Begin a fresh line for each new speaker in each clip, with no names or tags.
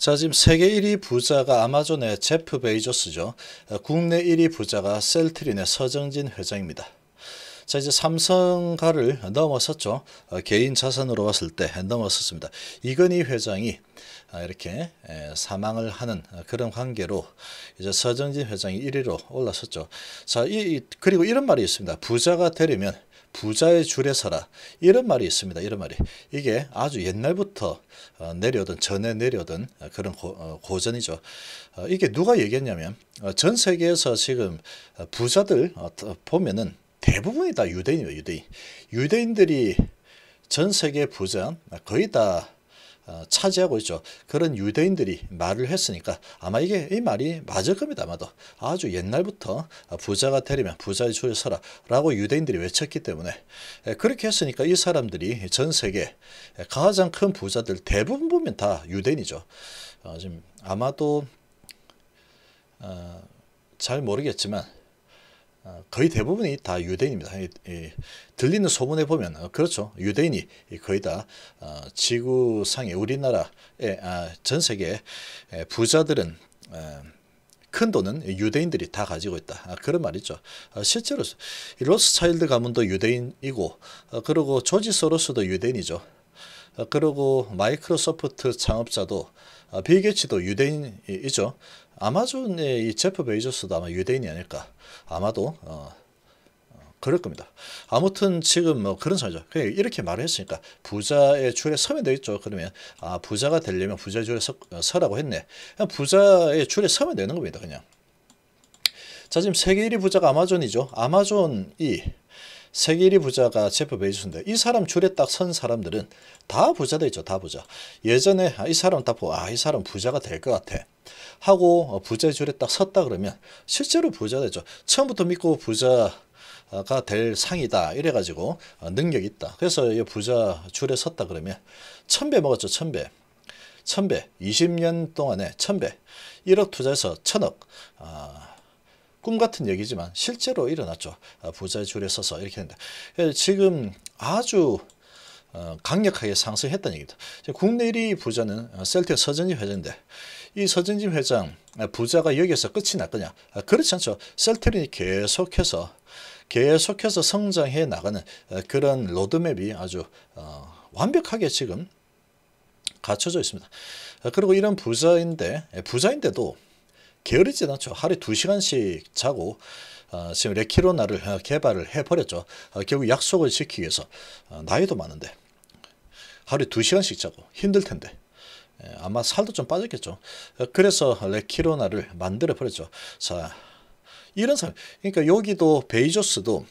자 지금 세계 1위 부자가 아마존의 제프 베이조스죠. 어, 국내 1위 부자가 셀트린의 서정진 회장입니다. 자 이제 삼성가를 넘어섰죠. 어, 개인 자산으로 봤을 때 넘어섰습니다. 이건희 회장이 아, 이렇게 사망을 하는 어, 그런 관계로 이제 서정진 회장이 1위로 올라섰죠. 자, 이, 그리고 이런 말이 있습니다. 부자가 되려면 부자의 줄에 서라. 이런 말이 있습니다. 이런 말이. 이게 아주 옛날부터 어, 내려오던 전에 내려오던 어, 그런 고, 어, 전이죠 이게 누가 얘기했냐면 전 세계에서 지금 부자들 보면은 대부분이 다 유대인이에요. 유대인. 유대인들이 전 세계 부자 거의 다 어, 차지하고 있죠. 그런 유대인들이 말을 했으니까 아마 이게 이 말이 맞을 겁니다. 아마도 아주 옛날부터 부자가 되려면 부자의 줄에 서라 라고 유대인들이 외쳤기 때문에 그렇게 했으니까 이 사람들이 전 세계 가장 큰 부자들 대부분 보면 다 유대인이죠. 어, 지금 아마도 어, 잘 모르겠지만 어, 거의 대부분이 다 유대인입니다. 들리는 소문에 보면 어, 그렇죠. 유대인이 거의 다 어, 지구상에 우리나라의 아, 전 세계 부자들은 큰 돈은 유대인들이 다 가지고 있다. 아, 그런 말이죠. 실제로 로스차일드 가문도 유대인이고 그리고 조지 소로스도 유대인이죠. 그리고 마이크로소프트 창업자도 빌 게츠도 유대인이죠. 아마존의 이 제프 베이저스도 아마 유대인이 아닐까. 아마도 어, 어, 그럴 겁니다. 아무튼 지금 뭐 그런 상황이죠. 그냥 이렇게 말을 했으니까 부자의 줄에 서면 되겠죠. 그러면 아 부자가 되려면 부자 의 줄에 서, 어, 서라고 했네. 그냥 부자의 줄에 서면 되는 겁니다. 그냥. 자 지금 세계 1위 부자가 아마존이죠. 아마존이 세계 1위 부자가 제프 베이저스인데이 사람 줄에 딱 선 사람들은 다 부자 되죠. 다 부자. 예전에 아, 이 사람 딱 보고 아이 사람 부자가 될 것 같아. 하고 어, 부자의 줄에 딱 섰다 그러면 실제로 부자 되죠. 처음부터 믿고 부자 가될 상이다 이래 가지고 어, 능력이 있다 그래서 이 부자 줄에 섰다 그러면 천배 먹었죠 천배 천배 20년 동안에 천배 1억 투자해서 천억 아, 꿈같은 얘기지만 실제로 일어났죠 아, 부자의 줄에 서서 이렇게 했는데 예, 지금 아주 어, 강력하게 상승했다는 얘기다 입니 국내 1위 부자는 셀틱 서전이 회장인데 이 서진진 회장 아, 부자가 여기서 끝이 났거냐? 아, 그렇지 않죠. 셀트린이 계속해서 계속해서 성장해 나가는 아, 그런 로드맵이 아주 어, 완벽하게 지금 갖춰져 있습니다. 그리고 이런 부자인데 예, 부자인데도 게으르지 않죠. 하루에 2시간씩 자고 어, 지금 레키로나를 어, 개발을 해버렸죠. 어, 결국 약속을 지키기 위해서 어, 나이도 많은데 하루에 2시간씩 자고 힘들 텐데 예, 아마 살도 좀 빠졌겠죠. 어, 그래서 레키로나를 만들어 버렸죠. 자, 이런 사람. 그러니까 여기도 베이조스도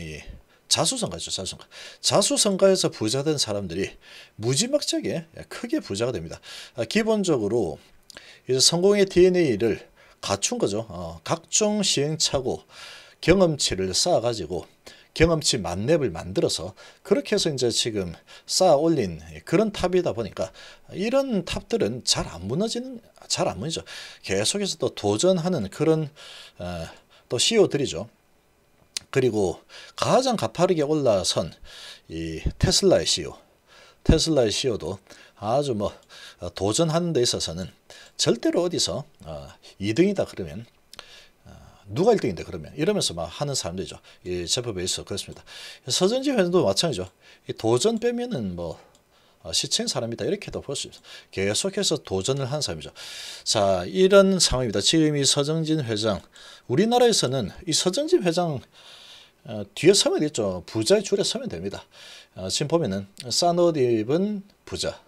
예, 자수성가죠. 자수성가. 자수성가에서 부자된 사람들이 무지막지하게 크게 부자가 됩니다. 아, 기본적으로 이제 성공의 DNA를 갖춘 거죠. 어, 각종 시행착오, 경험치를 쌓아가지고 경험치 만렙을 만들어서 그렇게 해서 이제 지금 쌓아 올린 그런 탑이다 보니까 이런 탑들은 잘 안 무너지는 잘 안 무너져 계속해서 또 도전하는 그런 어, 또 CEO들이죠. 그리고 가장 가파르게 올라선 이 테슬라의 CEO 테슬라의 CEO도 아주 뭐 어, 도전하는 데 있어서는 절대로 어디서 어, 2등이다 그러면 누가 1등인데 그러면 이러면서 막 하는 사람들이죠. 이 제프 베이스 그렇습니다. 서전지 회원도 마찬가지죠. 도전 빼면은 뭐시체 어, 사람이다 이렇게도 볼 수있습 계속해서 도전을 한 사람이죠. 자 이런 상황입니다. 지금 이 서정진 회장 우리나라에서는 이 서정진 회장 어, 뒤에 서면 되죠. 부자의 줄에 서면 됩니다. 어, 지금 보면은 싼옷 입은 부자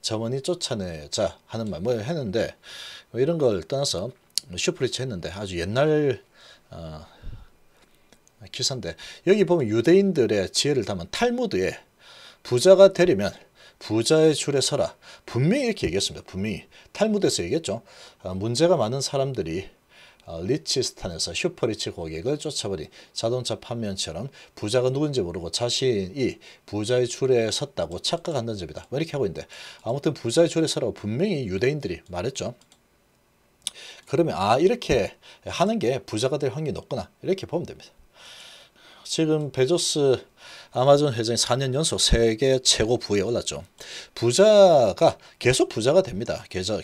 점원이 쫓아내자 하는 말뭐 했는데 뭐 이런 걸 떠나서 슈프리츠 했는데 아주 옛날 어, 기사인데 여기 보면 유대인들의 지혜를 담은 탈무드에 부자가 되려면 부자의 줄에 서라 분명히 이렇게 얘기했습니다. 분명히 탈무드에서 얘기했죠. 어, 문제가 많은 사람들이 어, 리치스탄에서 슈퍼리치 고객을 쫓아버린 자동차 판매처럼 부자가 누군지 모르고 자신이 부자의 줄에 섰다고 착각한다는 점이다. 뭐 이렇게 하고 있는데 아무튼 부자의 줄에 서라고 분명히 유대인들이 말했죠. 그러면 아 이렇게 하는 게 부자가 될 확률이 높구나 이렇게 보면 됩니다. 지금 베조스 아마존 회장이 4년 연속 세계 최고 부에 올랐죠. 부자가 계속 부자가 됩니다. 계속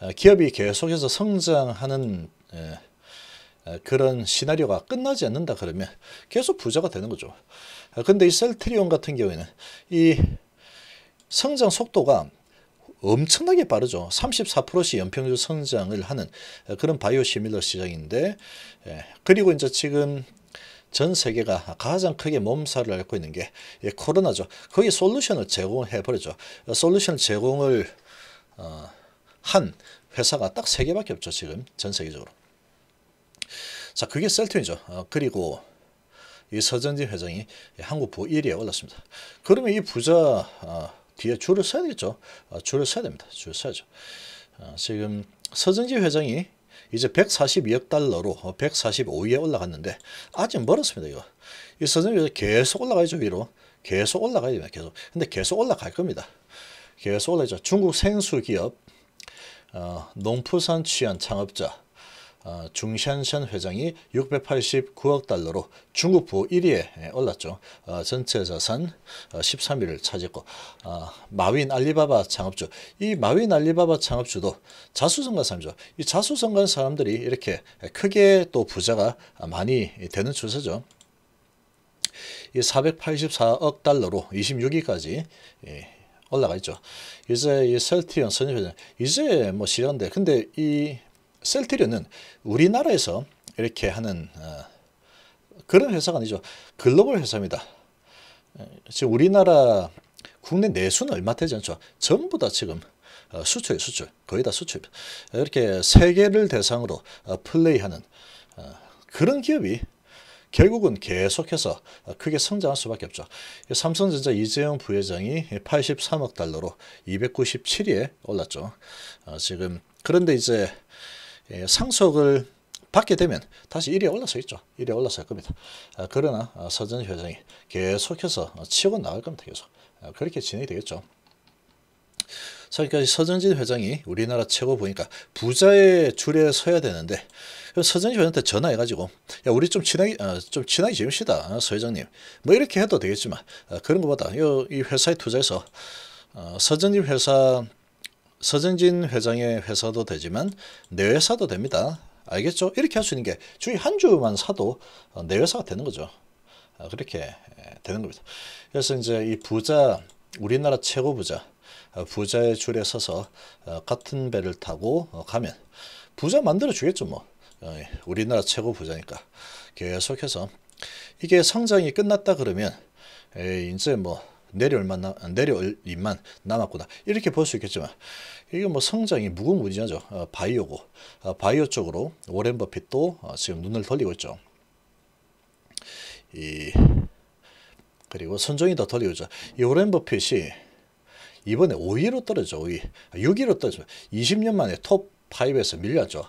아, 기업이 계속해서 성장하는 아, 그런 시나리오가 끝나지 않는다 그러면 계속 부자가 되는 거죠. 아, 근데 이 셀트리온 같은 경우에는 이 성장 속도가 엄청나게 빠르죠. 34%씩 연평균 성장을 하는 그런 바이오시밀러 시장인데 그리고 이제 지금 전 세계가 가장 크게 몸살을 앓고 있는 게 코로나죠. 거기 솔루션을 제공해버리죠. 어, 솔루션 제공을 어, 한 회사가 딱 세 개밖에 없죠. 지금 전 세계적으로. 자 그게 셀튼이죠. 어, 그리고 이 서전진 회장이 한국 부 1위에 올랐습니다. 그러면 이 부자 뒤에 줄을 써야 되겠죠. 어, 줄을 써야 됩니다. 줄써야죠 어, 지금 서정지 회장이 이제 142억 달러로 145위에 어, 올라갔는데 아직 멀었습니다. 이거. 이 서정지 계속 올라가야죠. 위로. 계속 올라가야 됩니다. 계속. 근데 계속 올라갈 겁니다. 계속 올라가죠. 중국 생수기업, 어, 농부산 취한 창업자, 어, 중샨샨 회장이 689억 달러로 중국 부호 1위에 예, 올랐죠. 전체 자산 13위를 차지했고 어, 마윈 알리바바 창업주 이 마윈 알리바바 창업주도 자수성가 사람이죠. 이자수성가 사람들이 이렇게 크게 또 부자가 많이 되는 추세죠. 이 484억 달러로 26위까지 예, 올라가 있죠. 이제 이 셀티언 선임회장 이제 뭐시간데 근데 이 셀트리온은 우리나라에서 이렇게 하는 어, 그런 회사가 아니죠. 글로벌 회사입니다. 예, 지금 우리나라 국내 내수는 얼마 되지 않죠. 전부 다 지금 어, 수출 수출. 거의 다수출 이렇게 세계를 대상으로 어, 플레이하는 그런 기업이 결국은 계속해서 크게 성장할 수밖에 없죠. 삼성전자 이재용 부회장이 83억 달러로 297위에 올랐죠. 지금 그런데 이제 예, 상속을 받게 되면 다시 1위에 올라서 있죠. 1위 올라설 겁니다. 아, 그러나 아, 서전 회장이 계속해서 치고 나갈 겁니다. 계속. 아, 그렇게 진행이 되겠죠. 그러니까 서전진 회장이 우리나라 최고 보니까 부자의 줄에 서야 되는데 그 서전진 회장한테 전화해가지고 야 우리 좀 친하게 어, 좀 친하게 지냅시다 어, 서 회장님 뭐 이렇게 해도 되겠지만 어, 그런 것보다 이, 이 회사에 투자해서 어, 서전진 회사 서정진 회장의 회사도 되지만 내 회사도 됩니다. 알겠죠? 이렇게 할 수 있는 게 주에 한 주만 사도 어, 내 회사가 되는 거죠. 아, 그렇게 되는 겁니다. 그래서 이제 이 부자 우리나라 최고 부자 어, 부자의 줄에 서서 어, 같은 배를 타고 가면 부자 만들어 주겠죠 뭐 예, 우리나라 최고 부자니까 계속해서 이게 성장이 끝났다 그러면 이제 뭐 내려올만 나, 내려올 일만 남았구나 이렇게 볼 수 있겠지만 이게 뭐 성장이 무궁무진하죠 어, 바이오고 어, 바이오 쪽으로 오렌 버핏도 어, 지금 눈을 돌리고 있죠 이 그리고 선종이더 돌리고 있죠 이 오렌 버핏이 이번에 5위로 떨어져 5위 6위로 떨어져 20년 만에 톱 5에서 밀렸죠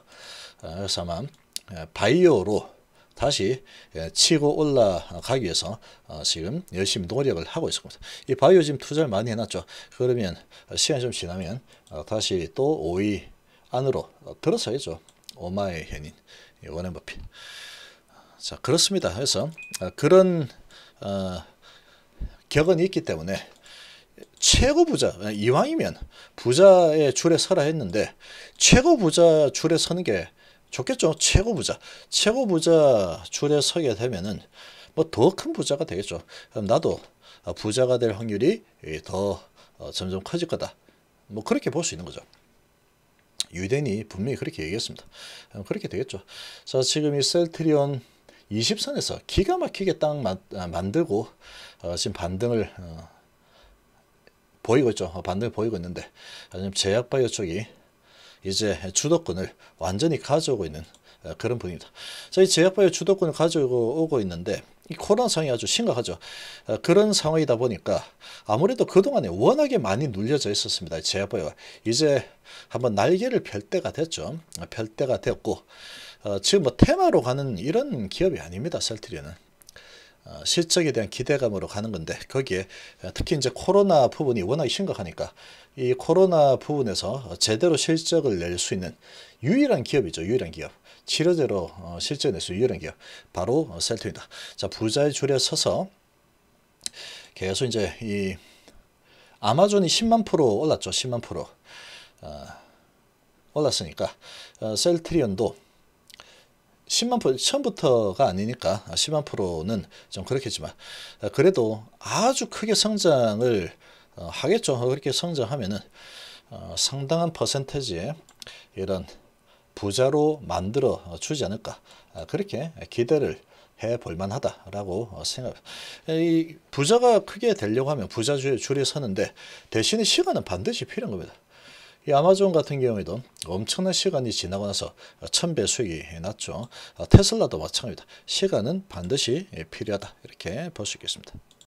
어, 그래서 아마 어, 바이오로 다시 예, 치고 올라가기 위해서 어, 지금 열심히 노력을 하고 있습니다. 이 바이오 지금 투자를 많이 해놨죠. 그러면 시간이 좀 지나면 어, 다시 또 5위 안으로 어, 들어서야죠. 오마이 현인 워렌 버핏. 자 그렇습니다. 그래서 그런 어, 격은 있기 때문에 최고 부자 이왕이면 부자의 줄에 서라 했는데 최고 부자 줄에 서는 게 좋겠죠. 최고 부자. 최고 부자 줄에 서게 되면은 뭐 더 큰 부자가 되겠죠. 그럼 나도 어, 부자가 될 확률이 더 어, 점점 커질 거다. 뭐 그렇게 볼 수 있는 거죠. 유대인이 분명히 그렇게 얘기했습니다. 어, 그렇게 되겠죠. 자, 지금 이 셀트리온 20선에서 기가 막히게 딱 아, 만들고 어, 지금 반등을 어, 보이고 있죠. 반등을 보이고 있는데 지금 제약바이오 쪽이 이제 주도권을 완전히 가져오고 있는 어, 그런 분입니다. 저희 제약바의 주도권을 가지고 오고 있는데 이 코로나 상황이 아주 심각하죠. 어, 그런 상황이다 보니까 아무래도 그동안에 워낙에 많이 눌려져 있었습니다. 제약바이와 이제 한번 날개를 펼 때가 됐죠. 어, 펼 때가 됐고 지금 뭐 테마로 가는 이런 기업이 아닙니다. 셀트리온 어, 실적에 대한 기대감으로 가는 건데 거기에 어, 특히 이제 코로나 부분이 워낙 심각하니까 이 코로나 부분에서 제대로 실적을 낼 수 있는 유일한 기업이죠. 유일한 기업. 치료제로 어, 실적 낼수 유일한 기업. 바로 셀트입니다. 자, 부자의 줄에 서서 계속 이제 이 아마존이 10만 프로 올랐죠. 10만 프로. 어, 올랐으니까 어, 셀트리온도 10만 프로 처음부터가 아니니까 10만 아, 프로는 좀 그렇겠지만 아, 그래도 아주 크게 성장을 어, 하겠죠. 그렇게 성장하면은 어, 상당한 퍼센테지의 이런 부자로 만들어 주지 않을까 아, 그렇게 기대를 해볼 만하다라고 어, 생각. 이 부자가 크게 되려고 하면 부자주의 줄에 서는데 대신에 시간은 반드시 필요한 겁니다. 이 아마존 같은 경우에도 엄청난 시간이 지나고 나서 천배 수익이 났죠. 아, 테슬라도 마찬가지입니다. 시간은 반드시 필요하다 이렇게 볼 수 있겠습니다.